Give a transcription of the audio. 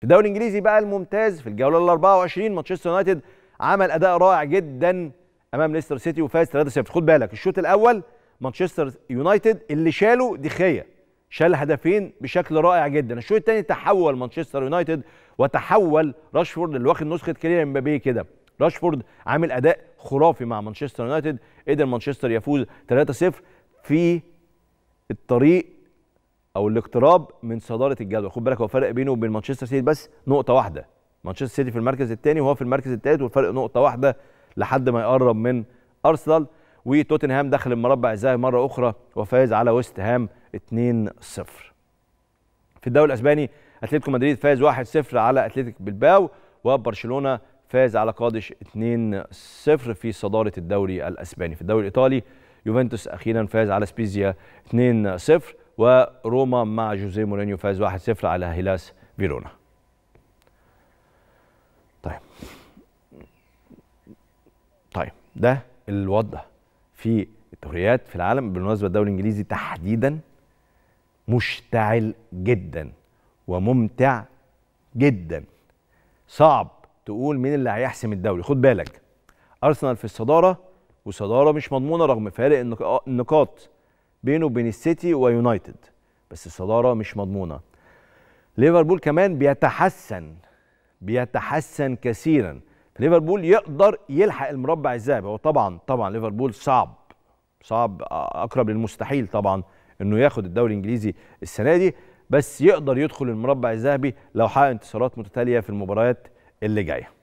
في الدوري الانجليزي بقى الممتاز في الجوله ال 24 مانشستر يونايتد عمل اداء رائع جدا امام ليستر سيتي وفاز 3-0 خد بالك الشوط الاول مانشستر يونايتد اللي شاله دخيه شال هدفين بشكل رائع جدا الشوط الثاني تحول مانشستر يونايتد وتحول راشفورد اللي واخد نسخه كيليان امبابي كده راشفورد عامل اداء خرافي مع مانشستر يونايتد قدر مانشستر يفوز 3-0 في الطريق او الاقتراب من صداره الجدول خد بالك هو فرق بينه وبين مانشستر سيتي بس نقطه واحده مانشستر سيتي في المركز الثاني وهو في المركز الثالث والفرق نقطه واحده لحد ما يقرب من ارسنال وتوتنهام دخل المربع الذهبي مره اخرى وفاز على ويست هام 2-0 في الدوري الاسباني اتلتيكو مدريد فاز 1-0 على اتلتيك بلباو وبرشلونه فاز على قادش 2-0 في صداره الدوري الاسباني في الدوري الايطالي يوفنتوس اخيرا فاز على سبيزيا 2-0 وروما مع جوزيه مورينيو فاز 1-0 على هيلاس فيرونا طيب طيب ده الوضع في الدوريات في العالم بالمناسبه الدوري الانجليزي تحديدا مشتعل جدا وممتع جدا صعب تقول مين اللي هيحسم الدوري خد بالك ارسنال في الصداره وصداره مش مضمونه رغم فارق النقاط بينه وبين السيتي ويونايتد بس الصداره مش مضمونه ليفربول كمان بيتحسن بيتحسن كثيرا ليفربول يقدر يلحق المربع الذهبي هو طبعا طبعا ليفربول صعب صعب اقرب للمستحيل طبعا انه ياخد الدوري الانجليزي السنه دي بس يقدر يدخل المربع الذهبي لو حقق انتصارات متتاليه في المباريات اللي جايه